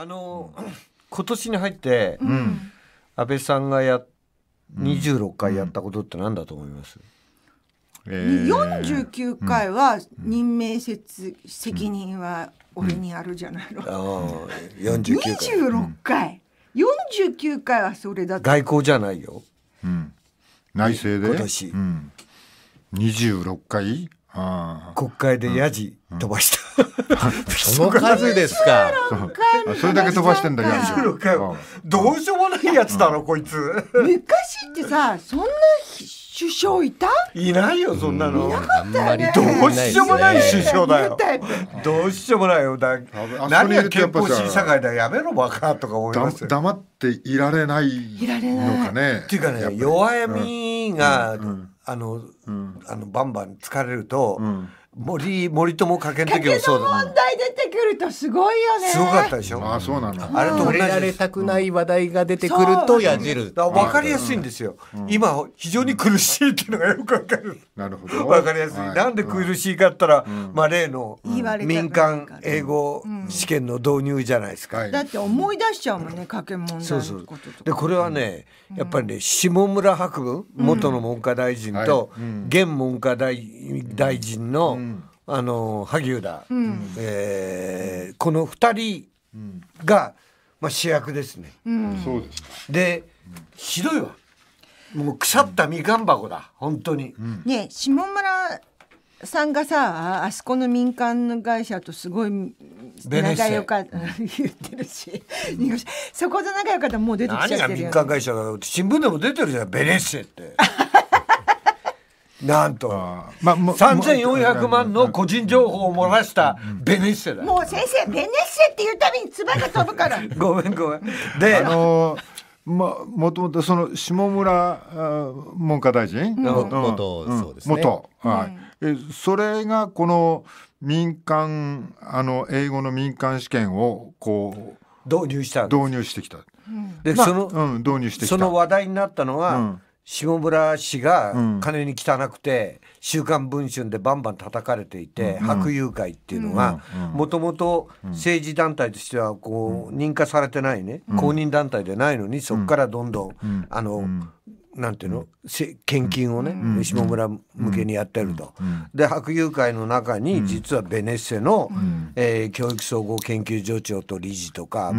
あの、今年に入って、うん、安倍さんがや26回やったことって何だと思います、四十九49回は任命説、責任は俺にあるじゃないの、うん回26回、49回はそれだ外交じゃないよ、うん、内政で今年、うん、26回国会でやじ飛ばした、その数ですかそれだけ飛ばしてんだよどうしようもないやつだろこいつ昔ってさそんな首相いたいないよそんなの、どうしようもない首相だよ、どうしようもないよだ何が憲法審査会だやめろバカとか思います黙っていられないのかねっていうかね弱みが、あの、うん、あのバンバン疲れると、うん、森森友かけのもそうだ問題出てくるとすごいよねすごかったでしょああそうなのあれと同じられたくない話題が出てくるとやじるわかりやすいんですよ、うん、今非常に苦しいっていうのがよくわかるなるほどわかりやすい、はい、なんで苦しいかったら、うん、まあ例の民間英語試験の導入じゃないですか、うん、だって思い出しちゃうもんねかけ問題そうそうでこれはねやっぱりね下村博文元の文科大臣と現文科大大臣の、あの萩生田、うん、えー、この2人が、まあ、主役ですね。うん、でひどいわもう腐ったみかん箱だ本当に。ね下村さんがさあそこの民間の会社とすごい仲良かった 言ってるし、うん、そこで仲良かったもう出てきちゃってるよ、ね、何が民間会社だろうって新聞でも出てるじゃんベネッセって。なんと、まあ、三千四百万の個人情報を漏らしたベネッセだもう先生ベネッセっていうたびに唾が飛ぶから ごめんごめんで、あのーまあ、もともとその下村文科大臣、うん、元、うん、そうで元、はい、うん、それがこの民間あの英語の民間試験をこう導入した導入してきた、で、まあ、その、うん、導入してきたその話題になったのは、下村氏が金に汚くて「週刊文春」でバンバン叩かれていて、白友会っていうのがもともと政治団体としてはこう認可されてないね、公認団体でないのにそこからどんどん、あの。なんていうの、献金をね、下村向けにやってると、で白友会の中に実はベネッセの、え教育総合研究所長と理事とか、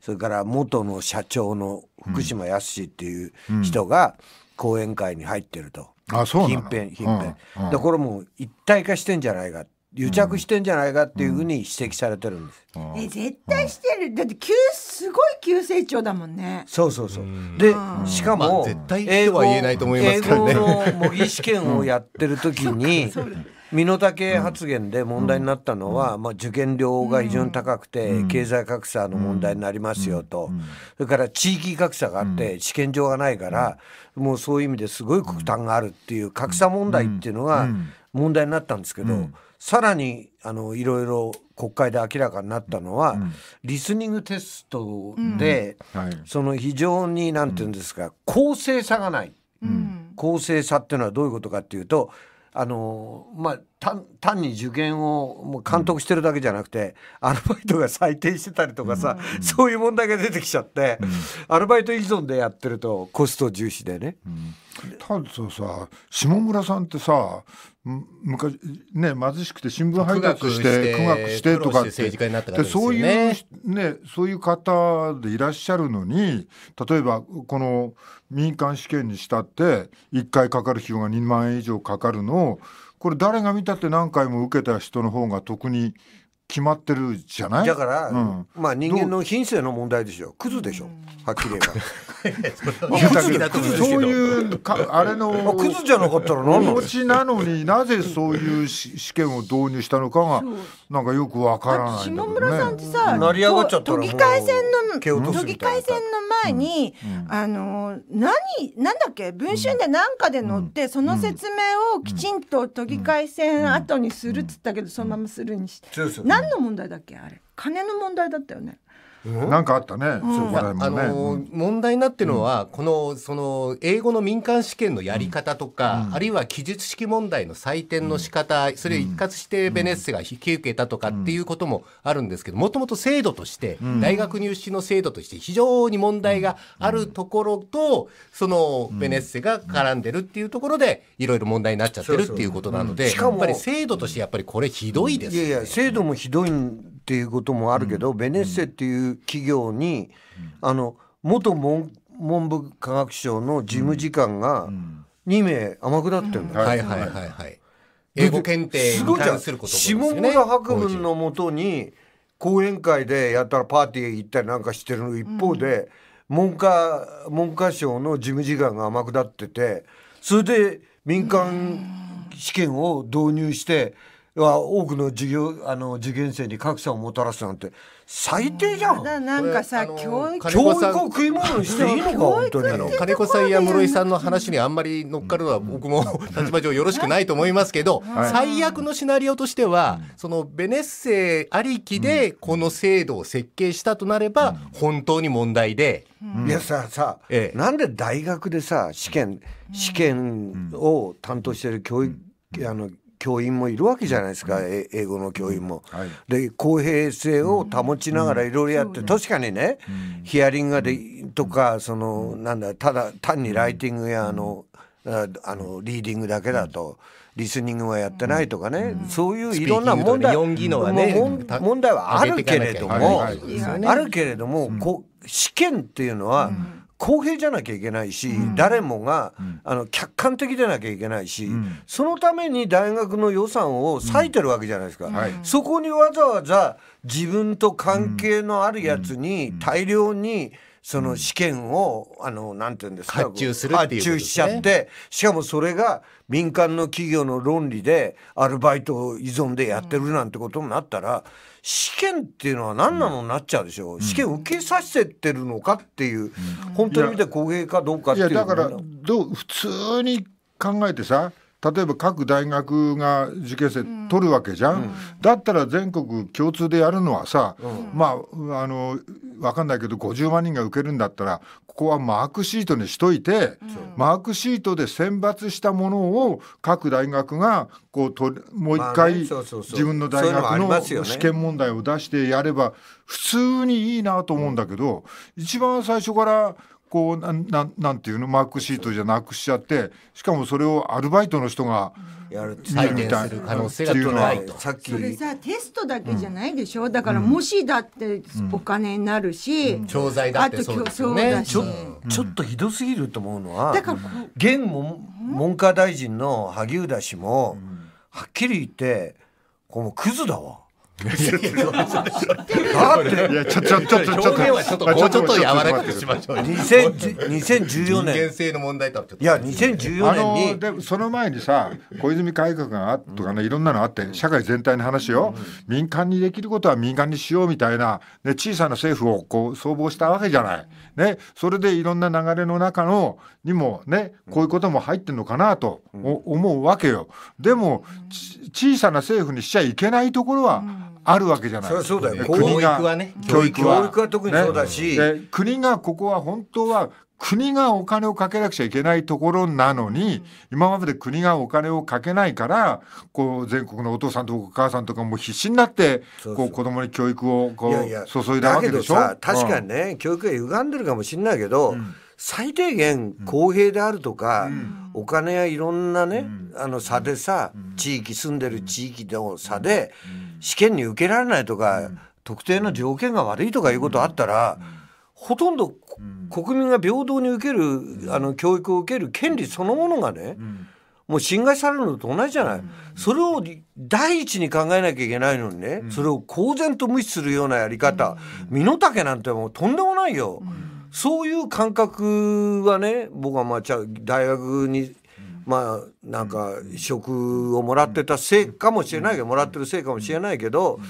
それから元の社長の福島康っていう人が、講演会に入ってるとあそうなの近辺近辺、うんうこれもう一体化してんじゃないか癒着してんじゃないかっていうふうに指摘されてるんです、え絶対してる、だって急すごい急成長だもんねそうそうそう、でしかまも、あ絶対とは言えないと思いますけどね英語の模擬試験をやってる時に、身の丈発言で問題になったのは、まあ、受験料が非常に高くて、経済格差の問題になりますよと、それから地域格差があって、試験場がないから、もうそういう意味ですごい国担があるっていう格差問題っていうのが問題になったんですけど、さらにあのいろいろ国会で明らかになったのは、うん、リスニングテストで、うんはい、その非常に何て言うんですか、公正さがない、うん、公正さっていうのはどういうことかっていうとあのまあ単単に受験をもう監督してるだけじゃなくて、うん、アルバイトが採点してたりとかさ、うん、そういう問題が出てきちゃって、うん、アルバイト依存でやってるとコスト重視でね。たださ下村さんってさ昔ね貧しくて新聞配達して苦学してとかってそういうねそういう方でいらっしゃるのに例えばこの民間試験にしたって1回かかる費用が2万円以上かかるのをこれ誰が見たって何回も受けた人の方が特に決まってるじゃないだから、うん、まあ人間の品性の問題でしょクズでしょはっきり言えばそういうかあれのクズじゃなかったら何なのちなのになぜそういう試験を導入したのかがなんかよくわからない、ね、下村さんってさ、うん、成り上がっちゃった都議会選の都議会選の前に、うん、あの何なんだっけ文春で何かで載って、その説明をきちんと都議会選後にするっつったけど、そのままするにして、うん何の問題だっけあれ金の問題だったよねなんかあったね。あの問題になってるのは、このその英語の民間試験のやり方とか、あるいは記述式問題の採点の仕方、それを一括してベネッセが引き受けたとかっていうこともあるんですけど、もともと制度として大学入試の制度として非常に問題があるところと、そのベネッセが絡んでるっていうところでいろいろ問題になっちゃってるっていうことなので、やっぱり制度としてやっぱりこれひどいです、ね。いやいや制度もひどいんっていうこともあるけど、ベネッセっていう企業に、あの元文文部科学省の事務次官が2名天下ってんだ、はいはいはいはい英語検定に関することですね下村博文のもとに講演会でやったらパーティー行ったりなんかしてる一方で、文科文科省の事務次官が天下っててそれで民間試験を導入して、は多くの授業あの受験生に格差をもたらすなんて最低じゃん。なんかさ教育教育を食い物にしていいのか本当に。あの金子さんや室井さんの話にあんまり乗っかるのは僕も 立場上よろしくないと思いますけど、最悪のシナリオとしてはそのベネッセありきでこの制度を設計したとなれば本当に問題で。いやささ、ええ、なんで大学でさ試験試験を担当してる教育、あの教員もいるわけじゃないですか、英語の教員も。で公平性を保ちながらいろいろやって、確かにね、ヒアリングでとかそのなんだただ単にライティングやあの、あのリーディングだけだと。リスニングはやってないとかね、うん、そういういろんな問題、ね、問題はあるけれども、ね、あるけれども、うん、試験っていうのは、うん公平じゃなきゃいけないし、うん、誰もが、うん、あの客観的でなきゃいけないし、うん、そのために大学の予算を割いてるわけじゃないですか、はい、そこにわざわざ自分と関係のあるやつに大量に、うんその試験を、あのなんていうんですか発注するっていう、ね、発注しちゃってしかもそれが民間の企業の論理でアルバイト依存でやってるなんてことになったら、試験っていうのは何なのになっちゃうでしょう、うん、試験受けさせてるのかっていう、うん、本当に見て公平かどうかっていういやだからどう普通に考えてさ例えば各大学が受験生取るわけじゃん、うん、だったら全国共通でやるのはさ、うん、まああの分かんないけど50万人が受けるんだったらここはマークシートにしといて、うん、マークシートで選抜したものを各大学がこうもう一回自分の大学の試験問題を出してやれば普通にいいなと思うんだけど、一番最初から。こうななんていうのマークシートじゃなくしちゃってしかもそれをアルバイトの人がやる採点する可能性が高いとさっきそれさテストだけじゃないでしょ、うん、だからもしだってお金になるし、うん、教材だってそうですよねちょ,、ちょっとひどすぎると思うのは、だから現文科大臣の萩生田氏も、はっきり言ってこのクズだわ。いやいいやちょちょちょちょちょっとっと、ちょっと柔らかくしましょう。2014年。人間性の問題とちょっと。いや2014年に。でその前にさ小泉改革がとかねいろんなのあって社会全体の話よ。民間にできることは民間にしようみたいなね小さな政府をこう総合したわけじゃない。ねそれでいろんな流れの中のにもねこういうことも入ってんのかなと思うわけよ。でも小さな政府にしちゃいけないところは。うんあるわけじゃないですか、ね、国が、ね、教育は、特にそうだし、国がここは本当は国がお金をかけなくちゃいけないところなのに、今まで国がお金をかけないから、こう、全国のお父さんとお母さんとかも必死になって、こう、子供に教育を、こう、注いだわけでしょだけど確かにね、うん、教育が歪んでるかもしれないけど、うん、最低限公平であるとか、うんお金やいろんなね、うん、あの差でさ、うん、地域住んでる地域の差で、試験に受けられないとか、特定の条件が悪いとかいうことあったら、ほとんど、国民が平等に受けるあの教育を受ける権利そのものがね、もう侵害されるのと同じじゃない、それを第一に考えなきゃいけないのにね、それを公然と無視するようなやり方、身の丈なんてもうとんでもないよ。そういう感覚はね僕はまあ大学にまあなんか職をもらってたせいかもしれないけどもらってるせいかもしれないけど。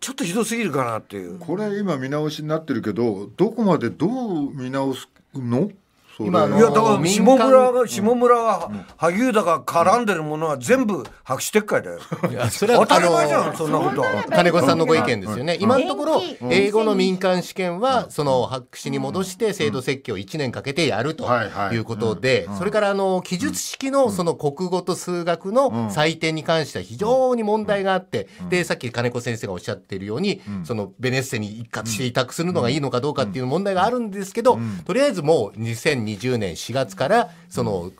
ちょっとひどすぎるかなっていうこれ今見直しになってるけどどこまでどう見直すの今いやだから下村が下村が萩生田が絡んでるものは全部白紙撤回だよ。いやそれは当たり前じゃんそんなことは。金子さんのご意見ですよね。今のところ英語の民間試験はその白紙に戻して制度設計を1年かけてやるということで、それからあの記述式のその国語と数学の採点に関しては非常に問題があって、でさっき金子先生がおっしゃってるようにそのベネッセに一括して委託するのがいいのかどうかっていう問題があるんですけど、とりあえずもう2000 2020年4月からその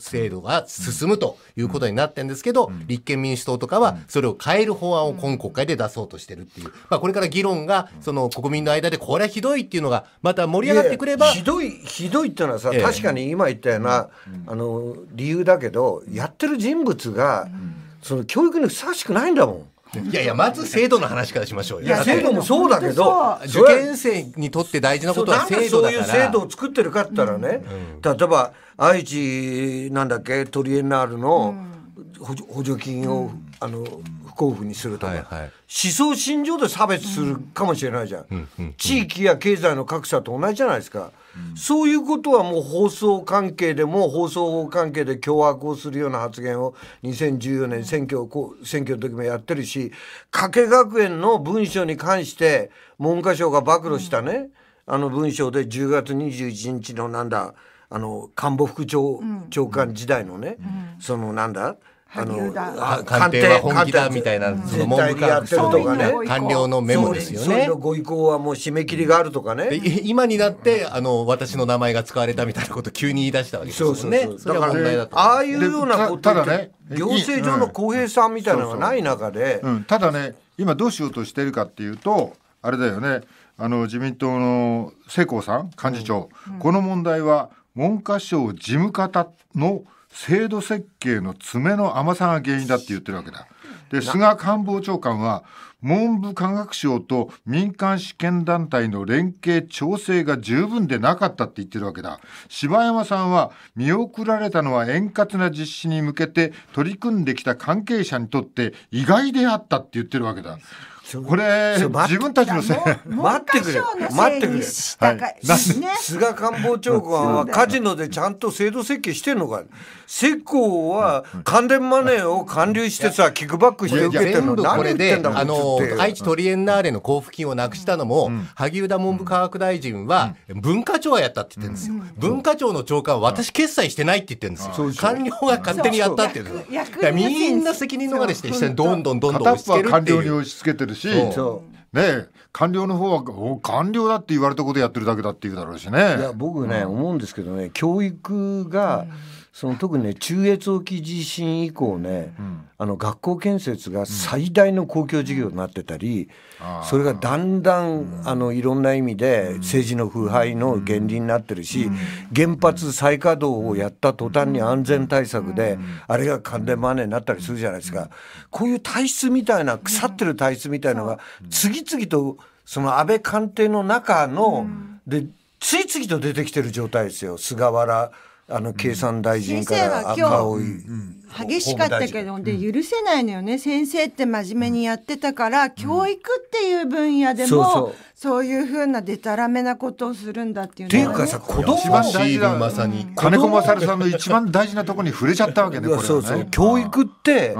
制度が進むということになってるんですけど、立憲民主党とかはそれを変える法案を今国会で出そうとしてるっていう、まあ、これから議論がその国民の間でこれはひどいっていうのがまた盛り上がってくれば。ひどいひどいっていうのはさ、確かに今言ったような、あの理由だけどやってる人物が、その教育にふさわしくないんだもん。いやいや、まず制度の話からしましょういや、制度もそうだけど、受験生にとって大事なことは制度だから。そういう制度を作ってるかったらね、うん、例えば、愛知、なんだっけ、トリエンナールの補助金を、うん、あの、不交付にするとか、はいはい、思想、信条で差別するかもしれないじゃん。ん、地域や経済の格差と同じじゃないですか。そういうことはもう放送関係でも放送関係で脅迫をするような発言を2014年選挙こう選挙の時もやってるし加計学園の文書に関して文科省が暴露したね、あの文章で10月21日のなんだあの官房副長,、長官時代のね、そのなんだあの官邸は本気だみたいなその文部科学省とかね官僚のメモですよね。ご意向はもう締め切りがあるとかね。今になってあの私の名前が使われたみたいなことを急に言い出したわけですよね。だからああいうようなことただね行政上の公平さみたいなのがない中で、ただね今どうしようとしてるかっていうとあれだよねあの自民党の世耕さん幹事長、この問題は文科省事務方の制度設計の爪の甘さが原因だって言ってるわけだ。で菅官房長官は文部科学省と民間試験団体の連携調整が十分でなかったって言ってるわけだ柴山さんは見送られたのは円滑な実施に向けて取り組んできた関係者にとって意外であったって言ってるわけだこれ自分たちのせい 待ってくれ待ってくれ、菅官房長官はカジノでちゃんと制度設計してんのか世耕は関連マネーを還流してさキックバックして受けてるの何言っあの愛知トリエンナーレの交付金をなくしたのも、萩生田文部科学大臣は、文化庁はやったって言ってるんですよ、文化庁の長官は私決裁してないって言ってるんですよ官僚が勝手にやったって言うんみんな責任逃れしてどんどんどんどん押し付けてるしし、ね官僚の方は官僚だって言われたことやってるだけだって言うだろうしね。いや僕ね、うん、思うんですけどね教育が、うんその特にね中越沖地震以降ね、うん、あの学校建設が最大の公共事業になってたり、うん、それがだんだん、あのいろんな意味で政治の腐敗の原理になってるし、原発再稼働をやった途端に安全対策で、あれが関連マネーになったりするじゃないですかこういう体質みたいな腐ってる体質みたいのが次々とその安倍官邸の中の、で次々と出てきてる状態ですよ菅原。あの経産大臣から赤尾、うん、激しかったけど、で許せないのよね、先生って真面目にやってたから、うん、教育っていう分野でも、そういうふうなでたらめなことをするんだっていうのね、ていうかさ子供大事な、まさに金子勝さんの一番大事なところに触れちゃったわけねね、そうそう教育って、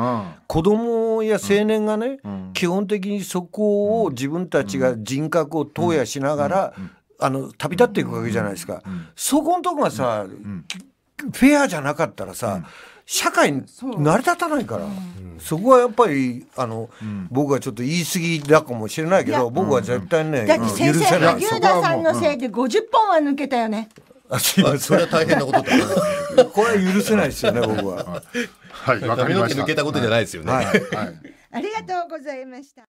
子供や青年がね、基本的にそこを自分たちが人格を投与しながら、あの旅立っていくわけじゃないですか、そこのとこがさ、フェアじゃなかったらさ、社会成り立たないから、そこはやっぱりあの、僕はちょっと言い過ぎだかもしれないけど僕は絶対ね、だって先生萩生田さんのせいで50本は抜けたよね。あそれは大変なことだ これは許せないですよね僕は。はい、髪の毛抜けたことじゃないですよね。はい、ありがとうございました。